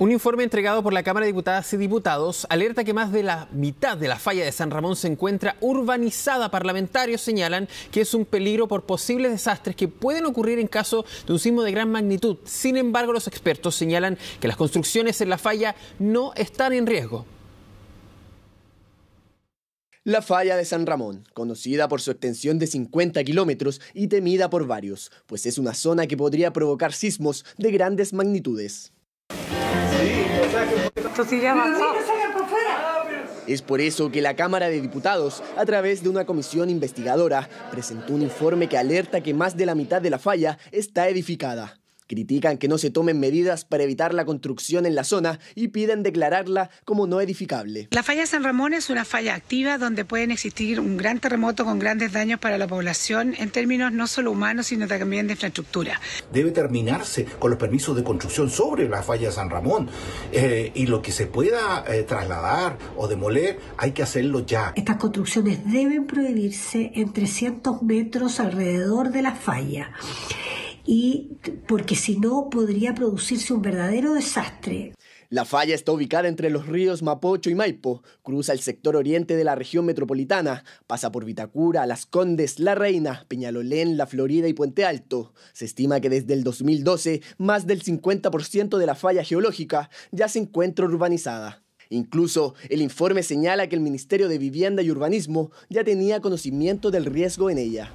Un informe entregado por la Cámara de Diputadas y Diputados alerta que más de la mitad de la falla de San Ramón se encuentra urbanizada. Parlamentarios señalan que es un peligro por posibles desastres que pueden ocurrir en caso de un sismo de gran magnitud. Sin embargo, los expertos señalan que las construcciones en la falla no están en riesgo. La falla de San Ramón, conocida por su extensión de 50 kilómetros y temida por varios, pues es una zona que podría provocar sismos de grandes magnitudes. Es por eso que la Cámara de Diputados, a través de una comisión investigadora, presentó un informe que alerta que más de la mitad de la falla está edificada. Critican que no se tomen medidas para evitar la construcción en la zona y piden declararla como no edificable. La falla San Ramón es una falla activa donde pueden existir un gran terremoto con grandes daños para la población en términos no solo humanos, sino también de infraestructura. Debe terminarse con los permisos de construcción sobre la falla San Ramón eh, y lo que se pueda eh, trasladar o demoler hay que hacerlo ya. Estas construcciones deben prohibirse en 300 metros alrededor de la falla y porque si no podría producirse un verdadero desastre. La falla está ubicada entre los ríos Mapocho y Maipo, cruza el sector oriente de la región metropolitana, pasa por Vitacura, Las Condes, La Reina, Peñalolén, La Florida y Puente Alto. Se estima que desde el 2012 más del 50% de la falla geológica ya se encuentra urbanizada. Incluso el informe señala que el Ministerio de Vivienda y Urbanismo ya tenía conocimiento del riesgo en ella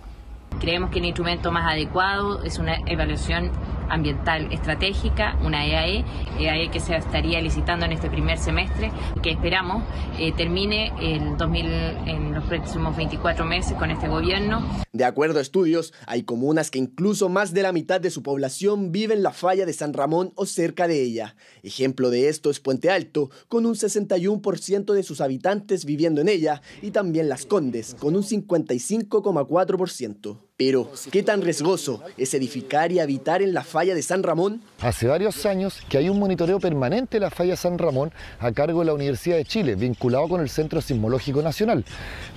creemos que el instrumento más adecuado es una evaluación ambiental estratégica, una EAE, EAE que se estaría licitando en este primer semestre, que esperamos eh, termine 2000, en los próximos 24 meses con este gobierno. De acuerdo a estudios, hay comunas que incluso más de la mitad de su población vive en la falla de San Ramón o cerca de ella. Ejemplo de esto es Puente Alto, con un 61% de sus habitantes viviendo en ella, y también Las Condes, con un 55,4%. Pero, ¿qué tan riesgoso es edificar y habitar en la falla de San Ramón? Hace varios años que hay un monitoreo permanente de la falla San Ramón a cargo de la Universidad de Chile, vinculado con el Centro Sismológico Nacional.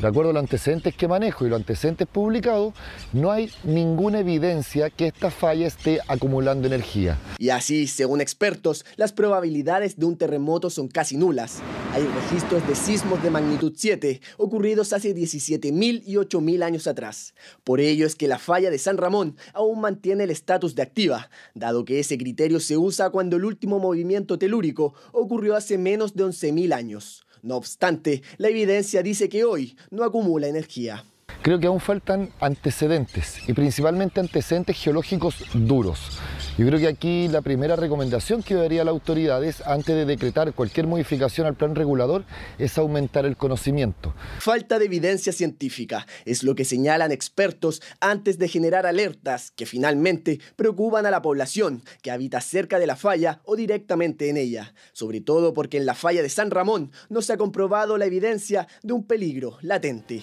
De acuerdo a los antecedentes que manejo y los antecedentes publicados, no hay ninguna evidencia que esta falla esté acumulando energía. Y así, según expertos, las probabilidades de un terremoto son casi nulas. Hay registros de sismos de magnitud 7 ocurridos hace 17.000 y 8.000 años atrás. Por ello, es que la falla de San Ramón aún mantiene el estatus de activa, dado que ese criterio se usa cuando el último movimiento telúrico ocurrió hace menos de 11.000 años. No obstante, la evidencia dice que hoy no acumula energía. Creo que aún faltan antecedentes y principalmente antecedentes geológicos duros yo creo que aquí la primera recomendación que daría a las autoridades antes de decretar cualquier modificación al plan regulador, es aumentar el conocimiento. Falta de evidencia científica es lo que señalan expertos antes de generar alertas que finalmente preocupan a la población que habita cerca de la falla o directamente en ella, sobre todo porque en la falla de San Ramón no se ha comprobado la evidencia de un peligro latente.